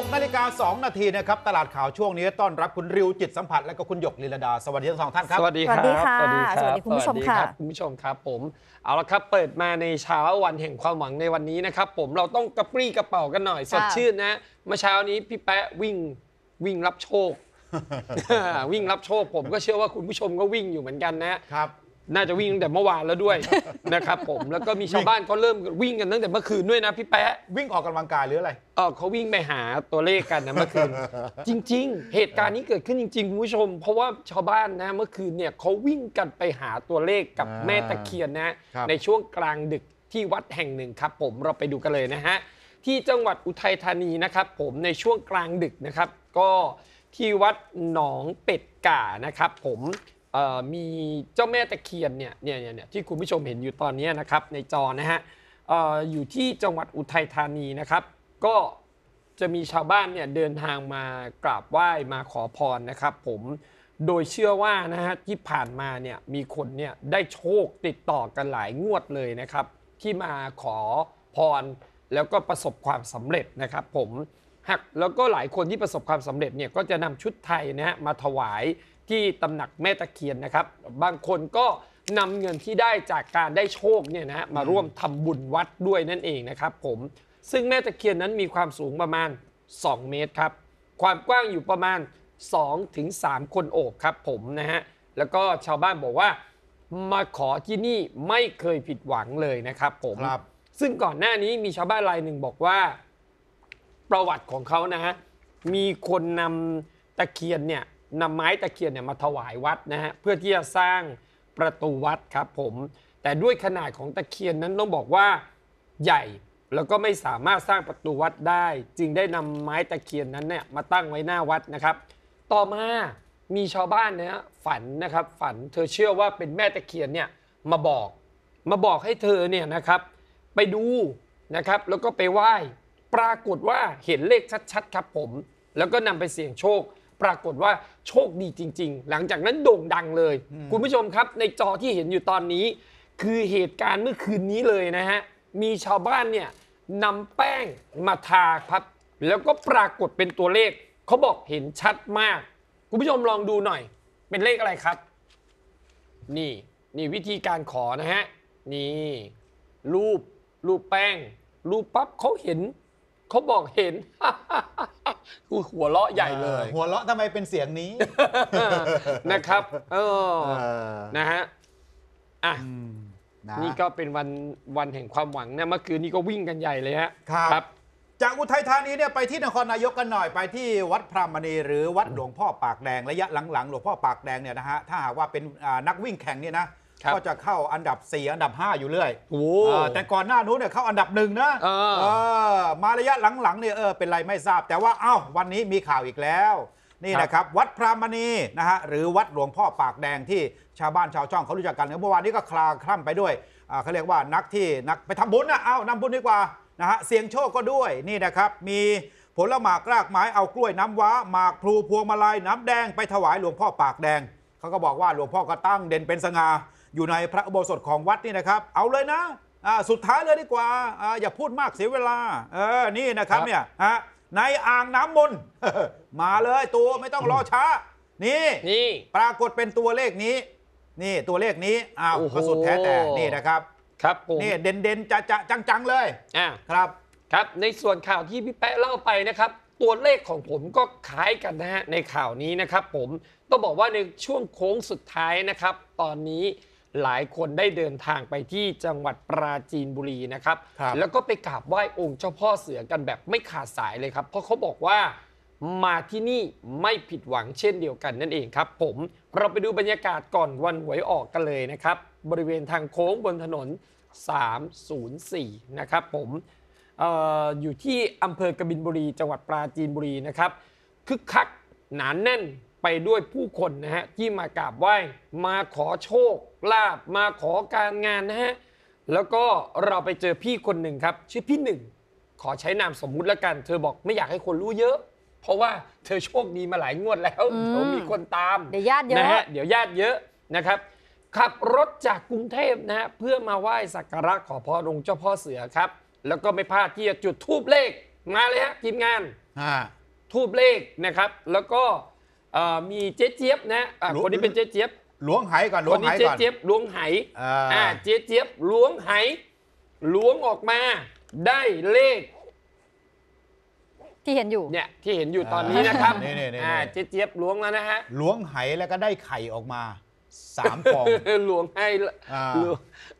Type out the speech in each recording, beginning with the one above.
6นาฬิกา2นาทีนะครับ ตลาดข่าวช่วงนี้ต้อนรับคุณริวจิตสัมผัส และก็คุณหยกลีลาดาสวัสดีทั้งสองท่านครับ สวัสดีครับ สวัสดีค่ะสวัสดีคุณผู้ชมค่ะคุณผู้ชมครับผมเอาละครับเปิดมาในเช้าวันแห่งความหวังในวันนี้นะครับ ผมเราต้องกระปรี้กระเป๋ากันหน่อยสดชื่นนะเมื่อเช้านี้พี่แปะวิ่งวิ่งรับโชควิ่งรับโชคผมก็เชื่อว่าคุณผู้ชมก็วิ่งอยู่เหมือนกันนะครับน่าจะวิ่งตั้งแต่เมื่อวานแล้วด้วยนะครับผมแล้วก็มีชาวบ้านเขาเริ่มวิ่งกันตั้งแต่เมื่อคืนด้วยนะพี่แป๊ะวิ่งออกกำลังกายหรืออะไรเออเขาวิ่งไปหาตัวเลขกันนะเมื่อคืนจริงๆ เหตุการณ์นี้เกิดขึ้นจริงๆคุณผู้ชม เพราะว่าชาวบ้านนะเมื่อคืนเนี่ยเขาวิ่งกันไปหาตัวเลขกับแม่ตะเคียนนะในช่วงกลางดึกที่วัดแห่งหนึ่งครับผมเราไปดูกันเลยนะฮะที่จังหวัดอุทัยธานีนะครับ ผมในช่วงกลางดึกนะครับ ก็ที่วัดหนองเป็ดก่านะครับ ผมมีเจ้าแม่ตะเคียนเนี่ยเนี่ยเนี่ยที่คุณผู้ชมเห็นอยู่ตอนนี้นะครับในจอนะฮะอยู่ที่จังหวัดอุทัยธานีนะครับก็จะมีชาวบ้านเนี่ยเดินทางมากราบไหว้มาขอพรนะครับผมโดยเชื่อว่านะฮะที่ผ่านมาเนี่ยมีคนเนี่ยได้โชคติดต่อกันหลายงวดเลยนะครับ ที่มาขอพรแล้วก็ประสบความสำเร็จนะครับผมหักแล้วก็หลายคนที่ประสบความสำเร็จเนี่ยก็จะนำชุดไทยนะฮะมาถวายที่ตำหนักแม่ตะเคียนนะครับ บางคนก็นำเงินที่ได้จากการได้โชคเนี่ยนะมาร่วมทำบุญวัดด้วยนั่นเองนะครับผม ซึ่งแม่ตะเคียนนั้นมีความสูงประมาณ 2 เมตรครับ ความกว้างอยู่ประมาณ2ถึงคนโอบครับผมนะฮะ แล้วก็ชาวบ้านบอกว่ามาขอที่นี่ไม่เคยผิดหวังเลยนะครับผม ครับ ซึ่งก่อนหน้านี้มีชาวบ้านรายหนึ่งบอกว่าประวัติของเขานะฮะมีคนนำตะเคียนเนี่ยนำไม้ตะเคียนเนี่ยมาถวายวัดนะฮะเพื่อที่จะสร้างประตูวัดครับผมแต่ด้วยขนาดของตะเคียนนั้นต้องบอกว่าใหญ่แล้วก็ไม่สามารถสร้างประตูวัดได้จึงได้นำไม้ตะเคียนนั้นเนี่ยมาตั้งไว้หน้าวัดนะครับ ต่อมามีชาวบ้านนะฝันนะครับฝันเธอเชื่อว่าเป็นแม่ตะเคียนเนี่ยมาบอก มาบอกให้เธอเนี่ยนะครับ ไปดูนะครับ แล้วก็ไปไหว้ปรากฏว่าเห็นเลขชัดๆครับผมแล้วก็นำไปเสี่ยงโชคปรากฏว่าโชคดีจริงๆ หลังจากนั้นโด่งดังเลย คุณผู้ชมครับในจอที่เห็นอยู่ตอนนี้ คือเหตุการณ์เมื่อคืนนี้เลยนะฮะ มีชาวบ้านเนี่ยนำแป้งมาทาครับแล้วก็ปรากฏเป็นตัวเลขเขาบอกเห็นชัดมาก คุณผู้ชมลองดูหน่อยเป็นเลขอะไรครับ นี่นี่วิธีการขอนะฮะ นี่ รูปรูปแป้ง รูปปั๊บเขาเห็นเขาบอกเห็นหัวเราะใหญ่เลย หัวเราะทำไมเป็นเสียงนี้นะครับเออนะฮะอ่ะนี่ก็เป็นวันวันแห่งความหวังนะเมื่อคืนนี้ก็วิ่งกันใหญ่เลยฮะครับ จากอุทัยธานีเนี่ยไปที่นครนายกกันหน่อยไปที่วัดพระมณี หรือวัดหลวงพ่อปากแดง ระยะหลังๆหลวงพ่อปากแดงเนี่ยนะฮะถ้าหากว่าเป็นนักวิ่งแข่งเนี่ยนะก็จะเข้าอันดับ 4 อันดับ 5 อยู่เรื่อยโอ้แต่ก่อนหน้านู้นเนี่ยเข้าอันดับหนึ่งนะมาระยะหลังๆเนี่ยเออเป็นไรไม่ทราบ แต่ว่าเอ้าวันนี้มีข่าวอีกแล้ว นี่นะครับ วัดพระมณีนะฮะหรือวัดหลวงพ่อปากแดงที่ชาวบ้านชาวช่องเขารู้จักกันเมื่อวานนี้ก็คลาคล่ำไปด้วยเขาเรียกว่านักที่นักไปทำบุญนะเอานำบุญดีกว่านะฮะเสียงโชคก็ด้วยนี่นะครับ มีผลหมากรากไม้เอากล้วยน้ำว้าหมากพลูพวงมาลัยน้ำแดง ไปถวายหลวงพ่อปากแดงเขาก็บอกว่าหลวงพ่อก็ตั้งเด่นเป็นสง่าอยู่ในพระอุโบสถของวัดนี่นะครับ เอาเลยนะ สุดท้ายเลยดีกว่า อย่าพูดมากเสียเวลา เออนี่นะครับเนี่ยฮะในอ่างน้ำมนต์มาเลยตัวไม่ต้องรอช้านี่ นี่ปรากฏเป็นตัวเลขนี้นี่ตัวเลขนี้อ้าวก็สุดแท้แต่นี่นะครับ ครับนี่เด่นเด่นจะจะจังๆเลยอ่าครับครับ ในส่วนข่าวที่พี่แปะเล่าไปนะครับ ตัวเลขของผมก็คล้ายกันนะฮะในข่าวนี้นะครับผมต้องบอกว่าในช่วงโค้งสุดท้ายนะครับ ตอนนี้หลายคนได้เดินทางไปที่จังหวัดปราจีนบุรี นะครับรบแล้วก็ไปกราบไหว้องค์เจ้าพ่อเสือกันแบบไม่ขาดสายเลยครับ เพราะเขาบอกว่ามาที่นี่ไม่ผิดหวังเช่นเดียวกันนั่นเองครับผม เราไปดูบรรยากาศก่อนวันหวยออกกันเลยนะครับ บริเวณทางโค้งบนถนน 304นะครับผมอออยู่ที่อำเภอกบินบุรีจังหวัดปราจีนบุรีนะครับ คึกคักหนานแน่นไปด้วยผู้คนนะฮะที่มากราบไหว้ มาขอโชคลาบมาขอการงานนะฮะ แล้วก็เราไปเจอพี่คนหนึ่งครับชื่อพี่หนึ่งขอใช้นามสมมุติแล้วกัน เธอบอกไม่อยากให้คนรู้เยอะ เพราะว่าเธอโชคดีมาหลายงวดแล้วมเธีมีคนตามเดี๋ยวญาติเยอะนะฮะเดี๋ยวญาติเยอะนะครับขับรถจากกรุงเทพนะฮะเพื่อมาไหว้สักการะขอพรองค์เจ้าพ่อเสือครับ แล้วก็ไม่พลาดที่จะจุดทูบเลข มาเลยฮะทีมงานทูบเลขนะครับ แล้วก็มีเจ๊เจี๊ยบนะคนนี้เป็นเจ๊เจี๊ยบล้วงไหก่อนคล้วงนไหนี้เจ๊เจี๊ยบล้วงไหอ่าเจ๊เจี๊ยบล้วงไหล้วงออกมา ได้เลข ที่เห็นอยู่เนี่ย ที่เห็นอยู่ตอนนี้นะครับนี่่เจ๊เจี๊ยบล้วงแล้วนะฮะล้วงไหแล้วก็ได้ไข่ออกมาสามฟองล้วงให้ล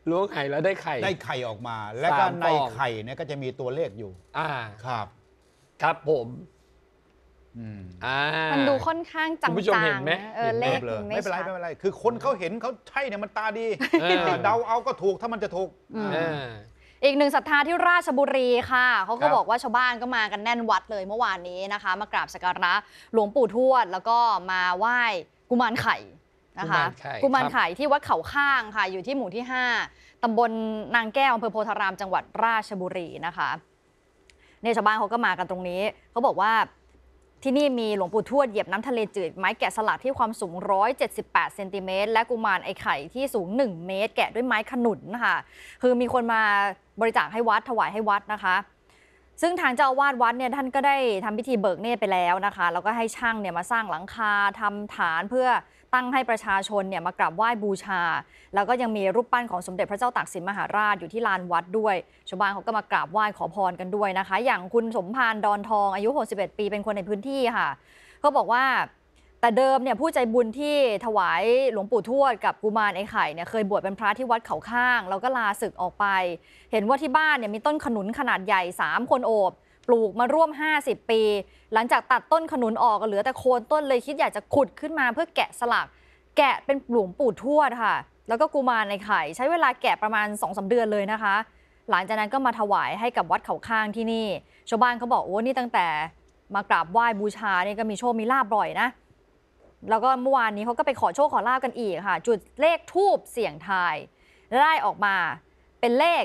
ล้วงไห้แล้วได้ไข่ ได้ไข่ออกมา แล้วก็ในไข่เนี่ยก็จะมีตัวเลขอยู่ อ่าครับ ครับผมมันดูค่อนข้างจังๆังเออเลขเลยไม่เป็นไรไม่เป็นไรคือคนเขาเห็นเขาใช่เนี่ยมันตาดี เดาเอาก็ถูกถ้ามันจะถูกอีกหนึ่งศรัทธาที่ราชบุรีค่ะ เขาก็บอกว่าชาวบ้านก็มากันแน่นวัดเลยเมื่อวานนี้นะคะ มากราบสักการะ หลวงปู่ทวดแล้วก็มาไหว้กุมารไข่นะคะ กุมารไข่ที่วัดเขาข้างค่ะ อยู่ที่หมู่ที่ 5ตำบลนางแก้วอำเภอโพธารามจังหวัดราชบุรีนะคะเนี่ยชาวบ้านเขาก็มากันตรงนี้เขาบอกว่าที่นี่มีหลวงปู่ทวดเหยียบน้ำทะเลจืด ไม้แกะสลักที่ความสูง 178 เซนติเมตรและกุมารไอไข่ที่สูง 1 เมตร แกะด้วยไม้ขนุนค่ะ คือมีคนมาบริจาคให้วัดถวายให้วัดนะคะ ซึ่งทางเจ้าอาวาสวัดเนี่ย ท่านก็ได้ทำพิธีเบิกเนตรไปแล้วนะคะ แล้วก็ให้ช่างเนี่ยมาสร้างหลังคาทำฐานเพื่อตั้งให้ประชาชนเนี่ยมากราบไหว้บูชา แล้วก็ยังมีรูปปั้นของสมเด็จพระเจ้าตากสินมหาราชอยู่ที่ลานวัดด้วย ชาวบ้านเขาก็มากราบไหว้ขอพรกันด้วยนะคะ อย่างคุณสมพานดอนทองอายุ 61 ปีเป็นคนในพื้นที่ค่ะเขาบอกว่าแต่เดิมเนี่ยผู้ใจบุญที่ถวายหลวงปู่ทวดกับกุมารไอ้ไข่เนี่ยเคยบวชเป็นพระที่วัดเขาข้างแล้วก็ลาศึกออกไป เห็นว่าที่บ้านเนี่ยมีต้นขนุนขนาดใหญ่3คนโอบปลูกมาร่วม 50 ปี หลังจากตัดต้นขนุนออกก็เหลือแต่โคนต้นเลยคิดอยากจะขุดขึ้นมาเพื่อแกะสลัก แกะเป็นหลวงปู่ทวดค่ะ แล้วก็กุมารในไข่ ใช้เวลาแกะประมาณ2อสเดือนเลยนะคะ หลังจากนั้นก็มาถวายให้กับวัดเขาข้างที่นี่ชาวบ้านเขาบอกโอ้นี่ตั้งแต่มากราบไหว้บูชาเนี่ยก็มีโชคมีลาบบ่อยนะแล้วก็เมื่อวานนี้เขาก็ไปขอโชคขอลาบกันอีกค่ะ จุดเลขทูบเสี่ยงทายได้ออกมาเป็นเลข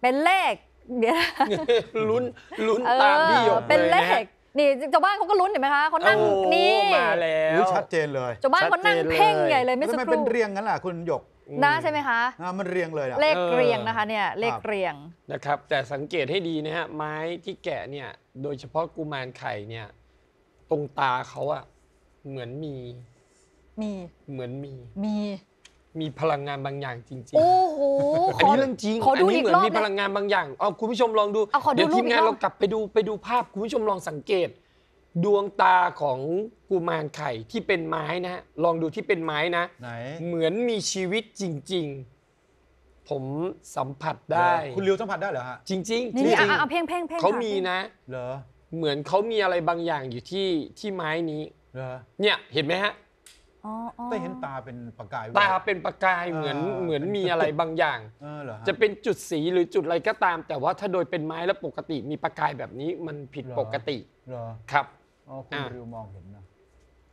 เป็นเลขเดี๋ยลุ้นลุ้นตามพี่หยกเป็นเลขนี่จ้าบ้านเขาก็ลุ้นเห็นไหมคะเขานั่งนี่มาแล้วชัดเจนเลยจ้าบ้านเขานั่งเพ่งใหญ่เลยไม่สักครู่มันเป็นเรียงงั้นล่ะคุณหยกนะใช่ไหมคะมันเรียงเลยเลขเรียงนะคะ เนี่ย เลขเรียงนะครับ แต่สังเกตให้ดีนะฮะไม้ที่แกะเนี่ย โดยเฉพาะกุมารไข่เนี่ย ตรงตาเขาอะเหมือนมี มีเหมือนมี มีมีพลังงานบางอย่างจริงโอ้โหอันนี้เรื่องจริงขอดูนนี้อีกเหมืรอบมีพลังงานบางอย่างเอาคุณผู้ชมลองดู เดี๋ยวทีมงานเรากลับไปดูไปดูภาพคุณผู้ชมลองสังเกต ดวงตาของกุมารไข่ที่เป็นไม้นะฮะ ลองดูที่เป็นไม้นะไหนเหมือนมีชีวิตจริง ๆ ผมสัมผัสได้ คุณเล้ยวสัมผัสได้เหรอฮะ จริงๆจรินี่นี่อ่ะงเพ่งเพ่งเขามีนะเหรอเหมือนเขามีอะไรบางอย่างอยู่ที่ที่ไม้นี้เหรอเนี่ยเห็นไหมฮะต่เห็นตาเป็นประกายตาเป็นประกายเหมือนเหมือนมีอะไรบางอย่างจะเป็นจุดสีหรือจุดอะไรก็ตาม แต่ว่าถ้าโดยเป็นไม้แล้วปกติ มีประกายแบบนี้มันผิดปกติเหรอครับคุณริวมองเห็นนะ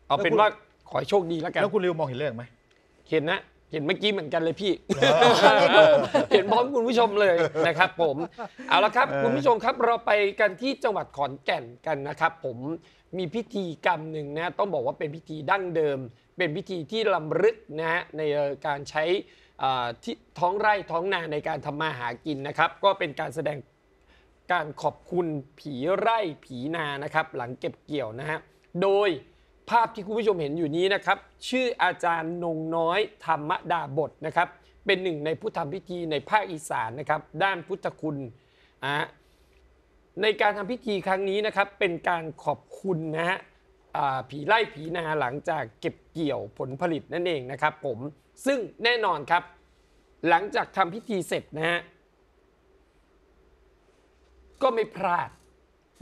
เอาเป็นว่าขอโชคดีแล้วกันแล้วคุณริวมองเห็นเลขไหมเห็นนะเห็นเมื่อกี้เหมือนกันเลยพี่เห็นพร้อมคุณผู้ชมเลยนะครับผมเอาละครับ คุณผู้ชมครับ เราไปกันที่จังหวัดขอนแก่นกันนะครับ ผมมีพิธีกรรมหนึ่งนะต้องบอกว่าเป็นพิธีดั้งเดิมเป็นพิธีที่ลำลึกนะฮะในการใช้ที่ท้องไร่ท้องนาในการทำมาหากินนะครับ ก็เป็นการแสดงการขอบคุณผีไร่ผีนานะครับ หลังเก็บเกี่ยวนะฮะโดยภาพที่คุณผู้ชมเห็นอยู่นี้นะครับ ชื่ออาจารย์นงน้อยธรรมดาบทนะครับ เป็นหนึ่งในผู้ทำพิธีในภาคอีสานนะครับ ด้านพุทธคุณอ่ในการทำพิธีครั้งนี้นะครับเป็นการขอบคุณนะฮะผีไล่ผีนาหลังจากเก็บเกี่ยวผลผลิตนั่นเองนะครับผม ซึ่งแน่นอนครับ หลังจากทำพิธีเสร็จนะฮะก็ไม่พลาด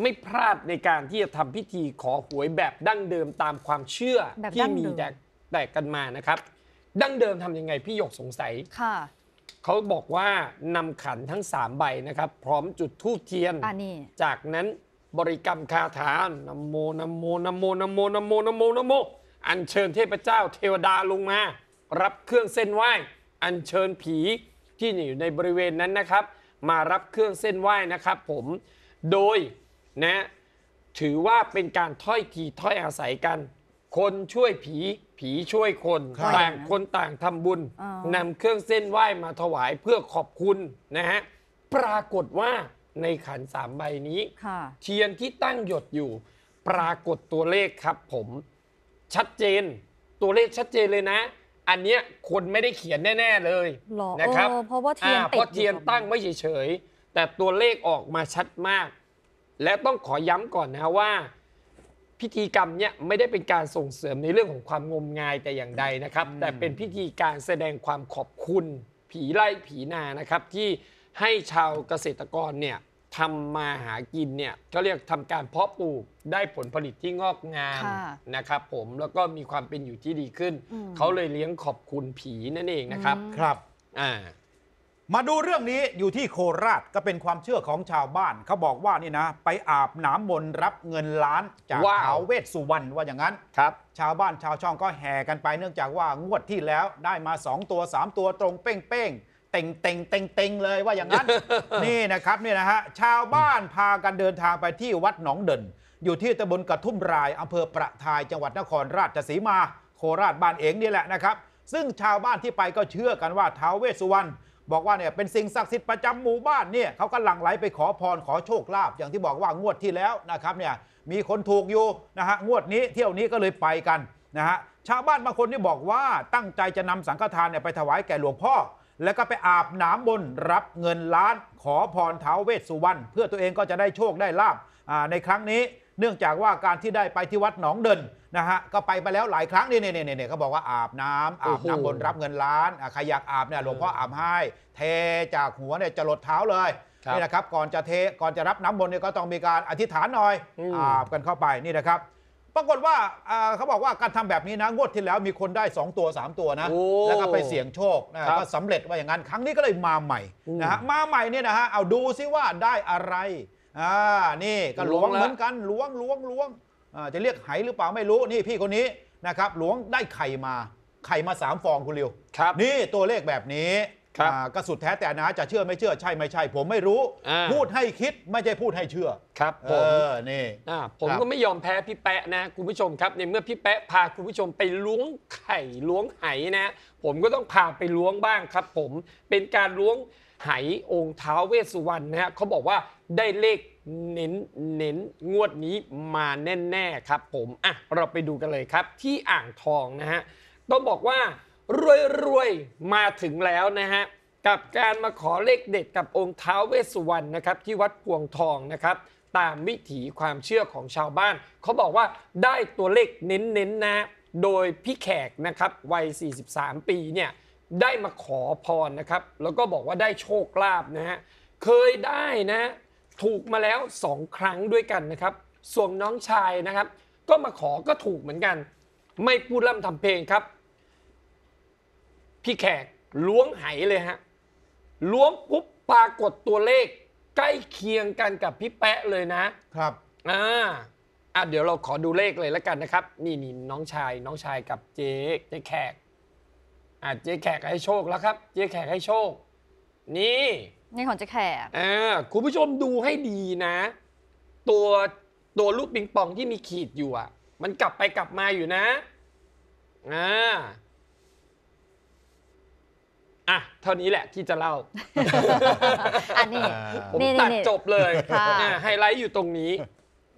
ไม่พลาดในการที่จะทำพิธีขอหวยแบบดั้งเดิมตามความเชื่อที่มีแตกกันมานะครับ ดั้งเดิมทำยังไงพี่หยกสงสัยค่ะเขาบอกว่านำขันทั้งสามใบนะครับ พร้อมจุดธูปเทียนจากนั้นบริกรรมคาถานโมนโมนโมนโมนโมนโมนโม อันเชิญเทพเจ้า เทวดาลงมา รับเครื่องเส้นไหว้ อันเชิญผีที่อยู่ในบริเวณนั้นนะครับ มารับเครื่องเส้นไหว้นะครับ ผมโดยนะ ถือว่าเป็นการถ้อยทีถ้อยอาศัยกัน คนช่วยผีผีช่วยคนต่างคนต่างทำบุญนำนำเครื่องเส้นไหว้มาถวายเพื่อขอบคุณนะฮะปรากฏว่าในขันสามใบนี้เทียนที่ตั้งหยดอยู่ ปรากฏตัวเลขครับ ผม ชัดเจนตัวเลขชัดเจนเลยนะ อันเนี้ยคนไม่ได้เขียนแน่ๆเลยนะครับเพราะว่าเทียนติดเพราะเทียนตั้งไม่เฉยๆแต่ตัวเลขออกมาชัดมาก และต้องขอย้ำก่อนนะว่า พิธีกรรมเนี่ยไม่ได้เป็นการส่งเสริมในเรื่องของความงมงายแต่อย่างใดนะครับ แต่เป็นพิธีการแสดงความขอบคุณ ผีไล่ผีนานะครับที่ให้ชาวเกษตรกรเนี่ยทำมาหากินเนี่ยเขาเรียกทำการเพาะปลูกได้ผลผลิตที่งอกงามนะครับผมแล้วก็มีความเป็นอยู่ที่ดีขึ้น เขาเลยเลี้ยงขอบคุณผีนั่นเองนะครับครับอ่ามาดูเรื่องนี้อยู่ที่โคราชก็เป็นความเชื่อของชาวบ้าน เขาบอกว่านี่นะไปอาบน้ำมนต์รับเงินล้านจากาวท้าวเวสสุวรรณว่าอย่างนั้นครับ ชาวบ้านชาวช่องก็แห่กันไปเนื่องจากว่างวดที่แล้วได้มา 2 ตัว3ตัวตรงเป้งเต็งเต็งเต็งเต็งเลยว่าอย่างนั้นนี่นะครับนี่นะฮะชาวบ้านพากันเดินทางไปที่วัดหนองเดินอยู่ที่ตำบลกระทุ่มรายอำเภอประทายจังหวัดนครราชสีมาโคราชบ้านเองนี่แหละนะครับ ซึ่งชาวบ้านที่ไปก็เชื่อกันว่าท้าวเวสสุวรรณบอกว่าเนี่ยเป็นสิ่งศักดิ์สิทธิ์ประจำหมู่บ้านเนี่ยเขาก็หลั่งไหลไปขอพรขอโชคลาภอย่างที่บอกว่างวดที่แล้วนะครับเนี่ยมีคนถูกอยู่นะฮะงวดนี้เที่ยวนี้ก็เลยไปกันนะฮะชาวบ้านบางคนที่บอกว่าตั้งใจจะนำสังฆทานเนี่ยไปถวายแก่หลวงพ่อแล้วก็ไปอาบน้ำบนรับเงินล้านขอพรท้าวเวสสุวรรณเพื่อตัวเองก็จะได้โชคได้ลาบในครั้งนี้ เนื่องจากว่าการที่ได้ไปที่วัดหนองเดินนะฮะก็ไปไปแล้วหลายครั้งนี่เนี่ยเนี่ยเขาบอกว่าอาบน้ำอาบน้ำบนรับเงินล้านใครอยากอาบเนี่ยหลวงพ่ออาบให้เทจากหัวเนี่ยจะลดเท้าเลยนี่นะครับ ก่อนจะเทก่อนจะรับน้ำบนเนี่ยก็ต้องมีการอธิษฐานหน่อย อาบกันเข้าไปนี่นะครับปรากฏว่าเขาบอกว่าการทำแบบนี้นะงวดที่แล้วมีคนได้ 2 ตัว 3 ตัวนะ แล้วก็ไปเสี่ยงโชคนะก็สำเร็จว่าอย่างนั้นครั้งนี้ก็เลยมาใหม่นะฮะมาใหม่เนี่ยนะฮะเอาดูซิว่าได้อะไรอ่านี่ก็ล้วงลวงเหมือนกันล้วงล้วงล้วง จะเรียกไหหรือเปล่าไม่รู้นี่พี่คนนี้นะครับล้วงได้ไข่มาไข่มาสามฟองคุณเริวครับนี่ตัวเลขแบบนี้รก็สุดแท้แต่นะจะเชื่อไม่เชื่อใช่ไม่ใช่ผมไม่รู้ พูดให้คิดไม่ใช่พูดให้เชื่อครับ ผมนี่ผมก็ไม่ยอมแพ้พี่แปะนะคุณผู้ชมครับ ในเมื่อพี่แปะพาคุณผู้ชมไปล้วงไข่ล้วงไหนะ ผมก็ต้องพาไปล้วงบ้างครับ ผมเป็นการล้วงไหองค์ท้าวเวสสุวรรณนะฮะเขาบอกว่าได้เลขเน้นเน้นงวดนี้มาแน่ๆครับ ผมอ่ะเราไปดูกันเลยครับ ที่อ่างทองนะฮะต้องบอกว่ารวยรวยมาถึงแล้วนะฮะกับการมาขอเลขเด็ดกับองค์ท้าวเวสสุวรรณนะครับที่วัดพวงทองนะครับ ตามวิถีความเชื่อของชาวบ้านเขาบอกว่าได้ตัวเลข เน้นๆนนะ โดยพี่แขกนะครับวัย 43 ปีเนี่ยได้มาขอพรนะครับ แล้วก็บอกว่าได้โชคลาภนะฮะเคยได้นะถูกมาแล้วสองครั้งด้วยกันนะครับส่วนน้องชายนะครับ ก็มาขอก็ถูกเหมือนกัน ไม่พูดล่ำทำเพลงครับพี่แขกล้วงไหเลยฮะ ล้วงปุ๊บปรากฏตัวเลข ใกล้เคียงกันกับพี่แปะเลยนะ ครับอ่าอ่ะเดี๋ยวเราขอดูเลขเลยแล้วกันนะครับ นี่นี่น้องชายน้องชายกับเจ๊เจ๊แขกอ่ะเจ๊แขกให้โชคแล้วครับ เจ๊แขกให้โชค นี่นี่ของเจ๊แขก อ่าคุณผู้ชมดูให้ดีนะ ตัวตัวลูกปิงปองที่มีขีดอยู่อ่ะ มันกลับไปกลับมาอยู่นะอ่าอ่ะ เท่านี้แหละ ที่จะเล่า อันนี้ผมตัดจบเลยให้ไฮไลท์อยู่ตรงนี้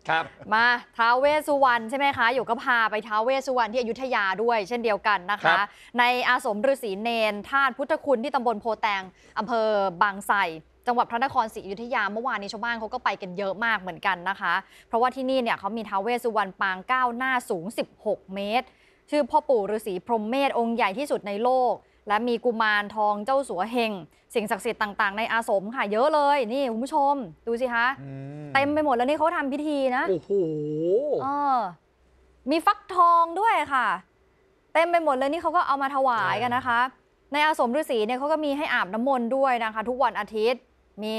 ครับ มาท้าวเวสุวรรณใช่ไหมคะอยู่ก็พาไปท้าวเวสุวรรณที่อยุธยาด้วย เช่นเดียวกันนะคคะในอาสมฤาษีเนนธาตุพุทธคุณที่ตำบลโพแตงอำเภอบางไทรจังหวัดพระนครศรีอยุธยา เมื่อวานนี้ชาวบ้านเขาก็ไปกันเยอะมากเหมือนกันนะคะ เพราะว่าที่นี่เนี่ยเขามีท้าวเวสุวรรณปางเก้าหน้าสูง16เมตร ชื่อพ่อปู่ฤาษีพรหมเมธองค์ใหญ่ที่สุดในโลกและมีกุมารทองเจ้าสัวเฮงสิ่งศักดิ์สิทธิ์ต่างๆ ในอาสมค่ะ เยอะเลยนี่คุณผู้ชม ดูสิคะเต็มไปหมดแล้วนี่เขาทำพิธีนะโอ้โหมีฟักทองด้วยค่ะ เต็มไปหมดเลยนี่เขาก็เอามาถวายกันนะคะ ในอาสมฤาษีเนี่ยเขาก็มีให้อาบน้ำมนต์ด้วยนะคะ ทุกวันอาทิตย์ มี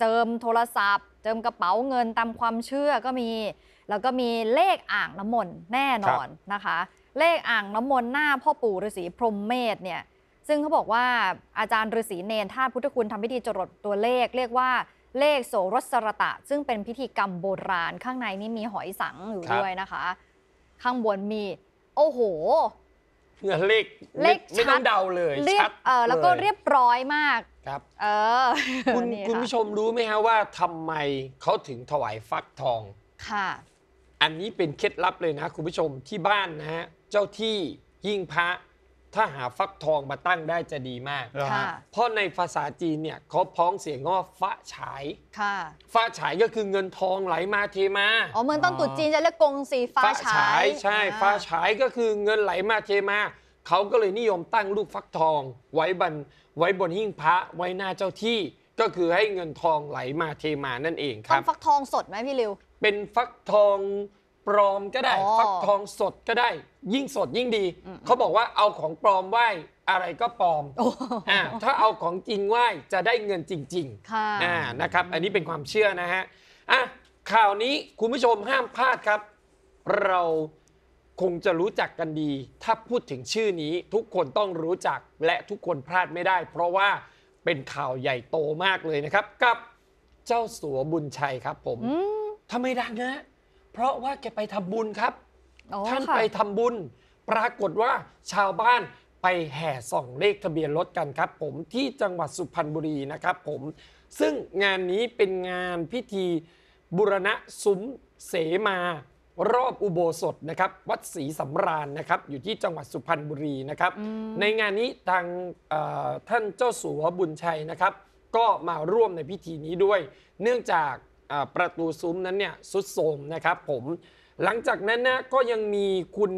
เติมโทรศัพท์ เติมกระเป๋าเงินตามความเชื่อก็มี แล้วก็มีเลขอ่างน้ำมนต์แน่นอนนะคะเลขอ่างน้ำมนต์หน้าพ่อปู่ฤาษีพรหมเมธเนี่ย ซึ่งเขาบอกว่า อาจารย์ฤาษีเนรธาตุพุทธคุณทำพิธีจรดตัวเลข เรียกว่าเลขโสรสรตะ ซึ่งเป็นพิธีกรรมโบราณ ข้างในนี่มีหอยสัง อยู่ด้วยนะคะ ข้างบนมี โอ้โหเลขเลขไม่ต้องเดาเลยเรียบชัดเออแล้วก็เรียบร้อยมากครับ เออคุณคุณผู้ชมรู้ไหมฮะว่าทำไมเขาถึงถวายฟักทอง ค่ะ อันนี้เป็นเคล็ดลับเลยนะคุณผู้ชมที่บ้านนะฮะเจ้าที่ยิ่งพระ ถ้าหาฟักทองมาตั้งได้จะดีมากเฮะเพราะในภาษาจีนเนี่ยเขาพ้องเสียงว่าฟ้าฉายฟ้าฉายก็คือเงินทองไหลมาเทมาอ๋อเหมือนตอนตุ๊จีนจะเรียกกงสีฟ้าฉายใช่ฟ้าฉายก็คือเงินไหลมาเทมา เขาก็เลยนิยมตั้งลูกฟักทองไว้บนไว้บนหิ้งพระไว้หน้าเจ้าที่ก็คือให้เงินทองไหลมาเทมานั่นเองคต้รัอบงฟักทองสดไหมพี่ลิวเป็นฟักทองปลอมก็ได้ฟักทองสดก็ได้ ยิ่งสดยิ่งดี เขาบอกว่าเอาของปลอมไหวอะไรก็ปลอมอ่าถ้าเอาของจริงไหวจะได้เงินจริงๆค่ะอ่านะครับ อันนี้เป็นความเชื่อนะฮะอ่ะข่าวนี้คุณผู้ชมห้ามพลาดครับ เราคงจะรู้จักกันดี ถ้าพูดถึงชื่อนี้ ทุกคนต้องรู้จักและทุกคนพลาดไม่ได้ เพราะว่าเป็นข่าวใหญ่โตมากเลยนะครับ กับเจ้าสัวบุญชัยครับ ผมมทำไมดังฮะเพราะว่าแกไปทำบุญครับท่านไปทำบุญ ปรากฏว่าชาวบ้านไปแห่ส่องเลขทะเบียนรถกันครับ ผมที่จังหวัดสุพรรณบุรีนะครับผมซึ่งงานนี้เป็นงานพิธีบุรณะซุ้มเสมา รอบอุโบสถนะครับ วัดศรีสำราญนะครับ อยู่ที่จังหวัดสุพรรณบุรีนะครับ ในงานนี้ทางท่านเจ้าสัวบุญชัยนะครับ ก็มาร่วมในพิธีนี้ด้วย เนื่องจากประตูซุ้มนั้นเนี่ยสุดโสมนะครับผมหลังจากนั้นนะก็ยังมีคุณ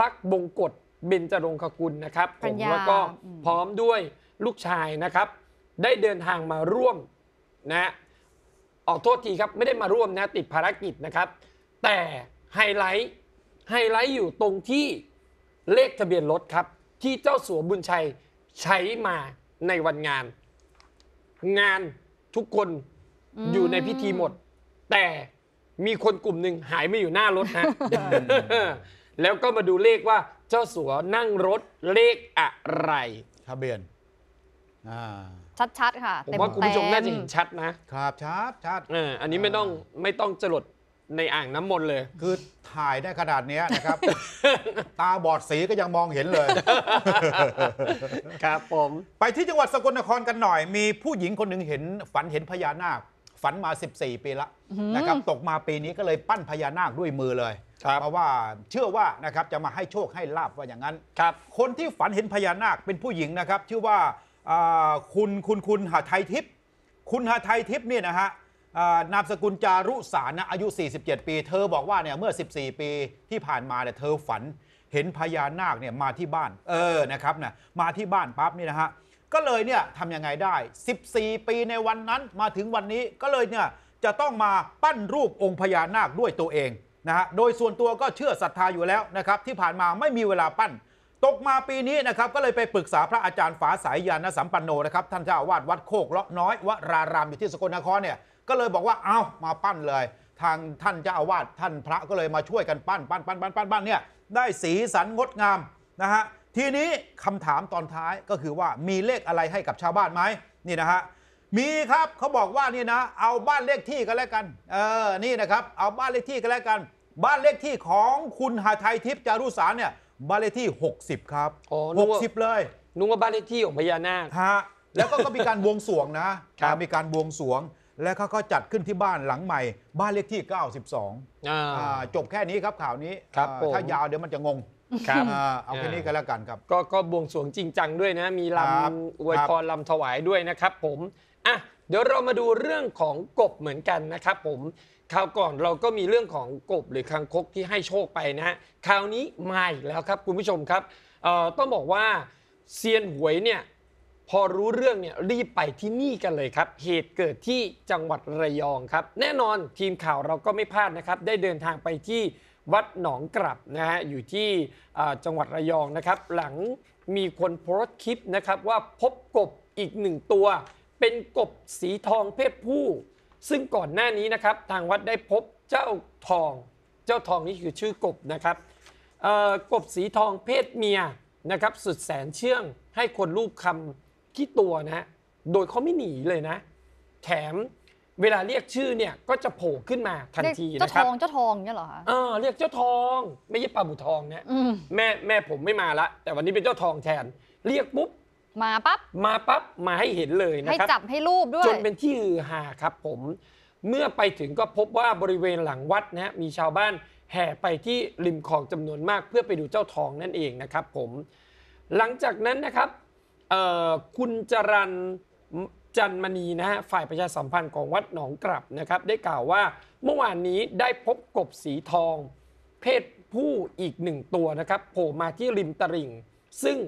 ตั๊กบงกฎเบญจรงคกุลนะครับผมแล้วก็พร้อมด้วยลูกชายนะครับ ได้เดินทางมาร่วมนะออกโทษทีครับไม่ได้มาร่วมนะติดภารกิจนะครับ แต่ไฮไลท์ไฮไลท์อยู่ตรงที่เลขทะเบียนรถครับ ที่เจ้าสัวบุญชัยใช้มาในวันงาน งานทุกคนอยู่ในพิธีหมด แต่มีคนกลุ่มหนึ่งหายไม่อยู่หน้ารถฮะแล้วก็มาดูเลขว่า เจ้าสัวนั่งรถเลขอะไรทะเบียนอ่าชัดๆค่ะผมว่าคุณผู้ชมน่าจะเห็นชัดนะครับชัดชัดอันนี้ไม่ต้องไม่ต้องจรดในอ่างน้ำมนต์เลย คือถ่ายได้ขนาดนี้นะครับ ตาบอดสีก็ยังมองเห็นเลย ครับผม ไปที่จังหวัดสกลนครกันหน่อย มีผู้หญิงคนหนึ่งเห็นฝันเห็นพญานาคฝันมา 14 ปี ละนะครับ ตกมาปีนี้ก็เลยปั้นพญานาคด้วยมือเลย เพราะว่าเชื่อว่านะครับจะมาให้โชคให้ ลาบว่าอย่างนั้นครับนที่ฝันเห็นพญานาคเป็นผู้หญิงนะครับ ชื่อว่าคุณคุณคุณ หา ไทยทิพย์ คุณหาไทยทิพย์เนี่ยนะ ฮะนามสกุลจารุสารนะอายุ 47 ปี เธอบอกว่าเนี่ยเมื่อ 14 ปีที่ผ่านมาเนี่ยเธอฝันเห็นพญานาคเนี่ยมาที่บ้าน เออนะครับนะมาที่บ้านปั๊บเนี่ยนะฮะก็เลยเนี่ยทำยังไงได้ 14 ปีในวันนั้นมาถึงวันนี้ก็เลยเนี่ยจะต้องมาปั้นรูปองค์พญานาคด้วยตัวเองนะฮะ โดยส่วนตัวก็เชื่อศรัทธาอยู่แล้วนะครับที่ผ่านมาไม่มีเวลาปั้น ตกมาปีนี้นะครับก็เลยไปปรึกษาพระอาจารย์ฝาสายยานสัมปันโนนะครับท่านเจ้าอาวาสวัดโคกเลาะน้อยวรารามอยู่ที่สกลนครเนี่ยก็เลยบอกว่าเอามาปั้นเลย ทางท่านเจ้าอาวาสท่านพระก็เลยมาช่วยกันปั้นปั้นปั้นปั้นปั้นเนี่ยได้สีสันงดงามนะฮะทีนี้คำถามตอนท้ายก็คือว่ามีเลขอะไรให้กับชาวบ้านไหมนี่นะฮะมีครับเขาบอกว่านี่นะ เอาบ้านเลขที่กันแล้วกันเออนี่นะครับเอาบ้านเลขที่กันแล้วกัน บ้านเลขที่ของคุณหาไทยทิพย์จารุสารเนี่ยบ้านเลขที่ 60 ครับอ๋อกสิบเลย นุ่งว่าบ้านเลขที่ของพญานาคฮะแล้วก็ก็มีการบวงสรวงนะครับมีการบวงสรวงแล้วเขาก็จัดขึ้นที่บ้านหลังใหม่ บ้านเลขที่ 92อ่าองจบแค่นี้ครับข่าวนี้ถ้ายาวเดี๋ยวมันจะงงครับเอาแค่นี้ก็แล้วกันครับ ก็ก็บวงสรวงจริงจังด้วยนะ มีลำอวยพรลำถวายด้วยนะครับผมอ่ะเดี๋ยวเรามาดูเรื่องของกบเหมือนกันนะครับ ผมคราวก่อนเราก็มีเรื่องของกบหรือคางคกที่ให้โชคไปนะฮะคราวนี้มาอีกแล้วครับ คุณผู้ชมครับต้องบอกว่าเซียนหวยเนี่ยพอรู้เรื่องเนี่ยรีบไปที่นี่กันเลยครับ เหตุเกิดที่จังหวัดระยองครับแน่นอนทีมข่าวเราก็ไม่พลาดนะครับได้เดินทางไปที่วัดหนองกลับนะฮะอยู่ที่จังหวัดระยองนะครับ หลังมีคนโพสต์คลิปนะครับว่าพบกบอีกหนึ่งตัว เป็นกบสีทองเพศผู้ ซึ่งก่อนหน้านี้นะครับทางวัดได้พบเจ้าทองเจ้าทองนี่คือชื่อกบนะครับกบสีทองเพศเมียนะครับสุดแสนเชื่องให้คนรูปคำที่ตัวนะโดยเขาไม่หนีเลยนะแถมเวลาเรียกชื่อเนี่ยก็จะโผล่ขึ้นมาทันทีนะครับ เจ้าทอง เจ้าทองเนี่ยเหรอคะเเรียกเจ้าทอง ไม่ใช่ปลาบูทองเนี่ยแม่แม่ผมไม่มาละแต่วันนี้เป็นเจ้าทองแทนเรียกปุ๊บมาปั๊บมาปั๊บมาให้เห็นเลยนะครับให้จับให้รูปด้วย จนเป็นที่ฮือฮาครับผม เมื่อไปถึงก็พบว่าบริเวณหลังวัดนะมีชาวบ้านแห่ไปที่ริมคลองจำนวนมากเพื่อไปดูเจ้าทองนั่นเองนะครับ ผม หลังจากนั้นนะครับคุณจรันจันมณีนะฮะฝ่ายประชาสัมพันธ์ของวัดหนองกลับนะครับ ได้กล่าวว่าเมื่อวานนี้ได้พบกบสีทอง เพศผู้อีกหนึ่งตัวนะครับโผล่มาที่ริมตลิ่ง ซึ่ง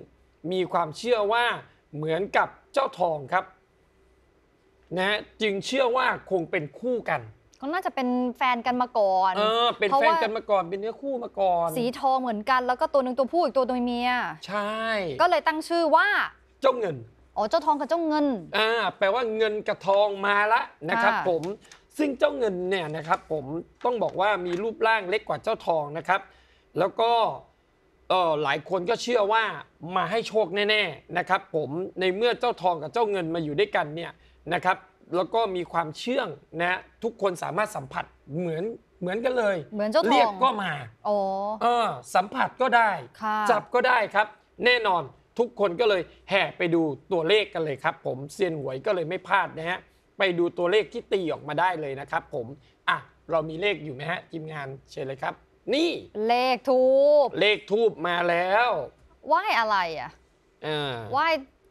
มีความเชื่อว่าเหมือนกับเจ้าทองครับนะจึงเชื่อว่าคงเป็นคู่กัน เขาน่าจะเป็นแฟนกันมาก่อนเออเป็นแฟนกันมาก่อนเป็นเนื้อคู่มาก่อน สีทองเหมือนกันแล้วก็ตัวหนึ่งตัวผู้อีกตัวตัวเมียใช่ ก็เลยตั้งชื่อว่าเจ้าเงินอ๋อเจ้าทองกับเจ้าเงินอ่าแปลว่าเงินกับทองมาละนะครับผมซึ่งเจ้าเงินเนี่ยนะครับ ผมต้องบอกว่ามีรูปร่างเล็กกว่าเจ้าทองนะครับ แล้วก็เออหลายคนก็เชื่อว่า มาให้โชคแน่ ๆนะครับ ผมในเมื่อเจ้าทองกับเจ้าเงินมาอยู่ด้วยกันเนี่ยนะครับ แล้วก็มีความเชื่องนะ ทุกคนสามารถสัมผัสเหมือนเหมือนกันเลยเหมือนเจ้าทองเรียกก็มาอ๋อเออ สัมผัสก็ได้จับก็ได้ครับ แน่นอนทุกคนก็เลยแห่ไปดูตัวเลขกันเลยครับผมเซียนหวยก็เลยไม่พลาดนะฮะไปดูตัวเลขที่ตีออกมาได้เลยนะครับ ผมอ่ะเรามีเลขอยู่ไหมฮะทีมงานเชิญเลยครับ นี่ เลขทูบเลขทูบมาแล้ว ไหวอะไรอ่ะ เออไหว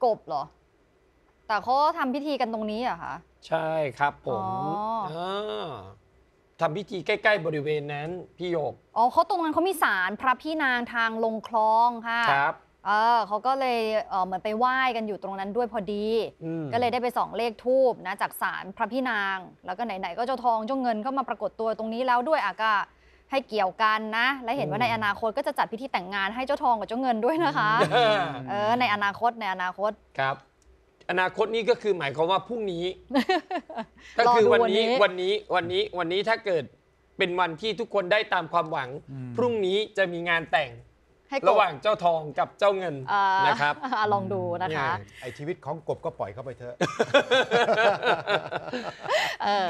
กบเหรอ แต่เขาทำพิธีกันตรงนี้เหรอคะใช่ครับผมทำพิธีใกล้ๆบริเวณนั้นพี่โยกอ๋อเขาตรงนั้นเขามีศาลพระพี่นางทางลงคลองค่ะครับเออเขาก็เลยเหมือนไปไหว้กันอยู่ตรงนั้นด้วยพอดี ก็เลยได้ไปส่องเลขทูบนะจากศาลพระพี่นาง แล้วก็ไหนๆก็เจ้าทองเจ้าเงินเข้ามาปรากฏตัวตรงนี้แล้วด้วยอ่ะก็ให้เกี่ยวกันนะ และเห็นว่าในอนาคตก็จะจัดพิธีแต่งงานให้เจ้าทองกับเจ้าเงินด้วยนะคะเออในอนาคตในอนาคตครับ อนาคตนี้ก็คือหมายความว่าพรุ่งนี้ ก็คือวันนี้วันนี้วันนี้วันนี้ถ้าเกิดเป็นวันที่ทุกคนได้ตามความหวังพรุ่งนี้จะมีงานแต่งระหว่างเจ้าทองกับเจ้าเงินนะครับลองดูนะคะไอชีวิตของกบก็ปล่อยเข้าไปเถอะ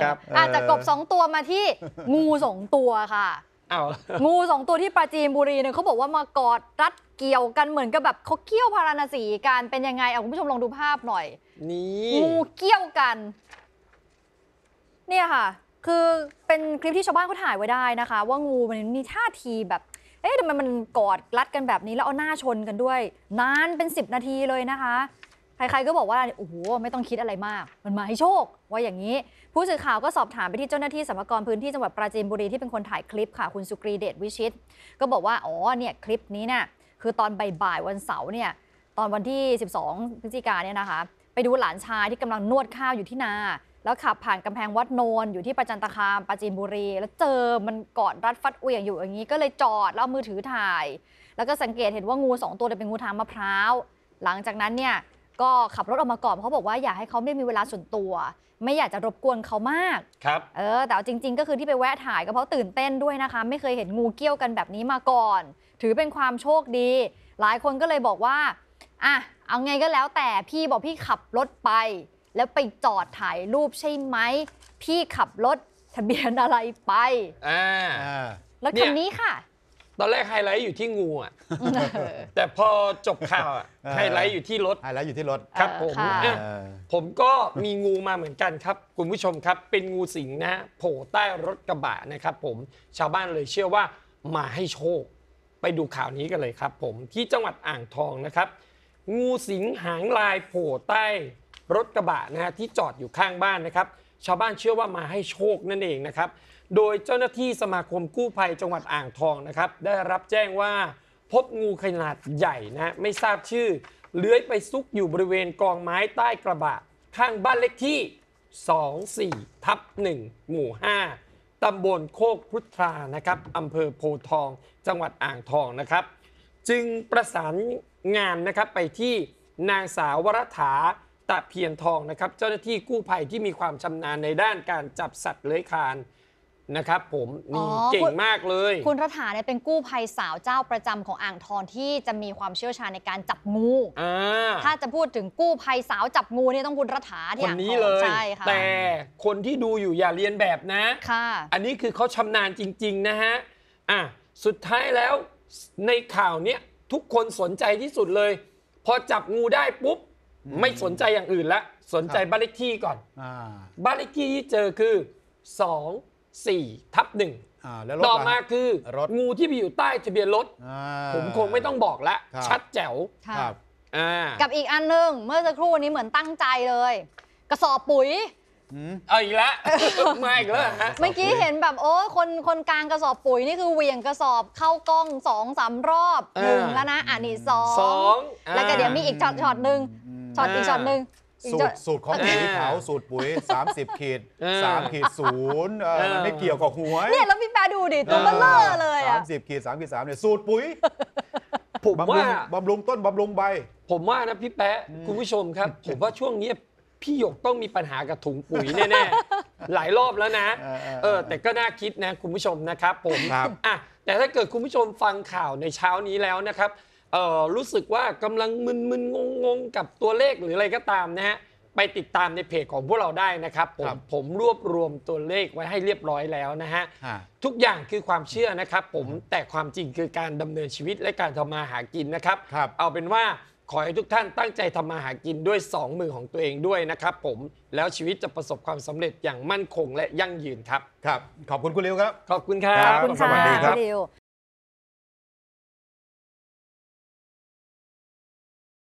ครับอาจจะกบสองตัวมาที่ งูสองตัวค่ะงูสองตัวที่ปราจีนบุรีเนี่ยเขาบอกว่ามากอดรัดเกี่ยวกันเหมือนกับแบบเขาเกี่ยวพาราณสีกันเป็นยังไงเอาคุณผู้ชมลองดูภาพหน่อย นี่งูเกี่ยวกัน เนี่ยค่ะ คือเป็นคลิปที่ชาวบ้านเขาถ่ายไว้ได้นะคะ ว่างูมันมีท่าทีแบบเอ๊ะทำไมมันกอดรัดกันแบบนี้แล้วเอาหน้าชนกันด้วยนานเป็น 10 นาทีเลยนะคะ ใครๆก็บอกว่าโอ้โห ไม่ต้องคิดอะไรมาก มันมาให้โชค ว่าอย่างนี้ ผู้สื่อข่าวก็สอบถามไปที่เจ้าหน้าที่สมักรพื้นที่จังหวัดปราจีนบุรีที่เป็นคนถ่ายคลิปค่ะคุณสุกรีเดชวิชิต ก็บอกว่า อ๋อเนี่ย คลิปนี้เนี่ย คือตอนบ่ายๆวันเสาร์เนี่ยตอนวันที่ 12พฤศจิกาเนี่ยนะคะ ไปดูหลานชายที่กำลังนวดข้าวอยู่ที่นาแล้วขับผ่านกำแพงวัดโนนอยู่ที่ประจันตคามปราจีนบุรี แล้วเจอมันกอดรัดฟัดเวียงอยู่อย่างนี้ก็เลยจอดแล้วมือถือถ่าย แล้วก็สังเกตเห็นว่างูสองตัวเป็นงูทางมะพร้าวหลังจากนั้นเนี่ย ก็ขับรถออกมาก่อนเขาบอกว่าอยากให้เขาได้มีเวลาส่วนตัว ไม่อยากจะรบกวนเขามากครับเออแต่จริง ๆ ก็คือที่ไปแวะถ่ายก็เพราะตื่นเต้นด้วยนะคะไม่เคยเห็นงูเกี้ยวกันแบบนี้มาก่อน ถือเป็นความโชคดี หลายคนก็เลยบอกว่าอ่ะเอาไงก็แล้วแต่พี่บอกพี่ขับรถไปแล้วไปจอดถ่ายรูปใช่ไหมพี่ขับรถทะเบียนอะไรไปอ่า้วคันนี้ค่ะ ตอนแรกไฮไลท์อยู่ที่งูอ่ะแต่พอจบข่าวอ่ะไฮไลท์อยู่ที่รถไฮไลท์อยู่ที่รถครับผมผมก็มีงูมาเหมือนกันครับ คุณผู้ชมครับเป็นงูสิงน์นะโผล่ใต้รถกระบะนะครับผมชาวบ้านเลยเชื่อว่า มาให้โชค ไปดูข่าวนี้กันเลยครับ ผมที่จังหวัดอ่างทองนะครับ งูสิงหางลายโผล่ใต้รถกระบะนะฮะที่จอดอยู่ข้างบ้านนะครับชาวบ้านเชื่อว่ามาให้โชคนั่นเองนะครับโดยเจ้าหน้าที่สมาคมกู้ภัยจังหวัดอ่างทองนะครับ ได้รับแจ้งว่าพบงูขนาดใหญ่นะไม่ทราบชื่อเลื้อยไปซุกอยู่บริเวณกองไม้ใต้กระบะข้างบ้านเลขที่24ทับ1หมู่ 5ตำบลโคกพุทรานะครับอำเภอโพทองจังหวัดอ่างทองนะครับจึงประสานงานนะครับไปที่นางสาววรถาตะเพียนทองนะครับเจ้าหน้าที่กู้ภัยที่มีความชำนาญในด้านการจับสัตว์เลื้อยคลานนะครับผมมนี่เก่งมากเลย คุณรัฐาเนี่ยเป็นกู้ภัยสาวเจ้าประจำของอ่างทองที่จะมีความเชี่ยวชาญในการจับงูถ้าจะพูดถึงกู้ภัยสาวจับงูเนี่ยต้องคุณรัฐาที่คนอ่างทนี้เลองยใช่ค่ะแต่คนที่ดูอยู่อย่าเรียนแบบนะค่ะอันนี้คือเขาชำนาญจริงๆนะฮะอ่ะสุดท้ายแล้วในข่าวเนี้ยทุกคนสนใจที่สุดเลย พอจับงูได้ปุ๊บไม่สนใจอย่างอื่นละ สนใจบ้านเลขที่ก่อนอบ้านเลขที่ที่เจอคือสองสี่ทับหนึ่ง แล้วรถต่อมาคือรถงูที่ไปอยู่ใต้ทะเบียนรถ ผมคงไม่ต้องบอกละชัดแจ๋วอกับอีกอันหนึ่งเมื่อสักครู่นี้เหมือนตั้งใจเลย กระสอบปุ๋ยอเอาอีกแล้วมาอีกแล้วเะเมื่อกี้เห็นแบบโอ้คนคนกลางกระสอบปุ๋ยนี่คือเหวี่ยงกระสอบเข้ากล้องสองสามรอบหนึ่งแล้วนะอันนี้สอง แล้วก็เดี๋ยวมีอีกช็อตหนึ่งช็อตอีกช็อตหนึ่งสูตรสูตรของปุ๋ยขาวสูตรปุ๋ย30ขีดสาม3ขีดศูนย์มันไม่เกี่ยวกับหวยเนี่ยแล้วพี่แปดูดิตัวเบลเลอร์เลยสามสิบขีดสามขีดสามเนี่ยสูตรปุ๋ยผมว่าบำรุงต้นบำรุงใบ ผมว่านะพี่แปะคุณผู้ชมครับ ผมว่าช่วงนี้ พี่หยกต้องมีปัญหากับถุงปุ๋ยแน่ๆ หลายรอบแล้วนะเออเออแต่ก็น่าคิดนะ คุณผู้ชมนะครับผมครับอ่ะแต่ถ้าเกิดคุณผู้ชมฟังข่าวในเช้านี้แล้วนะครับรู้สึกว่ากำลังมึนมึนงงงงๆกับตัวเลขหรืออะไรก็ตามนะฮะไปติดตามในเพจของพวกเราได้นะครับผบผมผมรวบรวมตัวเลขไว้ให้เรียบร้อยแล้วนะฮะทุกอย่างคือความเชื่อนะครับผมแต่ความจริงคือการดำเนินชีวิตและการทำมาหากินนะครับรบเอาเป็นว่าขอให้ทุกท่านตั้งใจทำมาหากินด้วย2มือของตัวเองด้วยนะครับผมแล้วชีวิตจะประสบความสำเร็จอย่างมั่นคงและยั่งยืนครับครับขอบคุณคุณริวครับ ขอบคุณครับคุณสวัสดีครับ